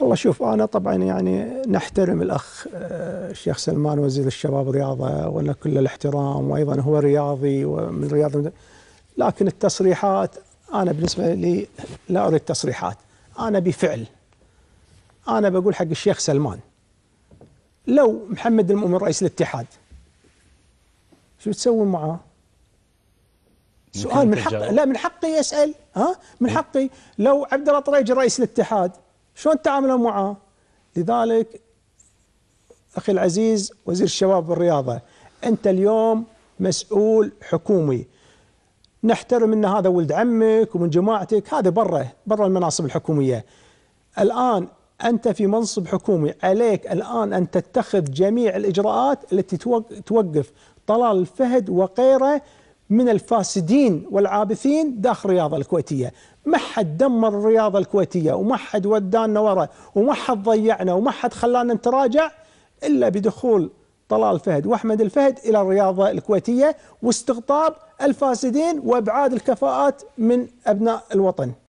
والله شوف انا طبعا يعني نحترم الاخ آه، الشيخ سلمان وزير الشباب والرياضه ولنا كل الاحترام وايضا هو رياضي ومن رياض لكن التصريحات انا بالنسبه لي لا اريد تصريحات انا بفعل انا بقول حق الشيخ سلمان لو محمد المؤمن رئيس الاتحاد شو تسوون معاه؟ سؤال من حقي لا من حقي اسال ها من إيه. حقي لو عبد الله طريج رئيس الاتحاد شلون تعاملوا معه لذلك أخي العزيز وزير الشباب والرياضة أنت اليوم مسؤول حكومي نحترم أن هذا ولد عمك ومن جماعتك هذا برا برا المناصب الحكومية الآن أنت في منصب حكومي عليك الآن أن تتخذ جميع الإجراءات التي توقف طلال الفهد وغيره من الفاسدين والعابثين داخل الرياضة الكويتية ما حد دمر الرياضة الكويتية وما حد ودانا ورا وما حد ضيعنا وما حد خلانا نتراجع إلا بدخول طلال فهد واحمد الفهد الى الرياضه الكويتيه واستقطاب الفاسدين وابعاد الكفاءات من ابناء الوطن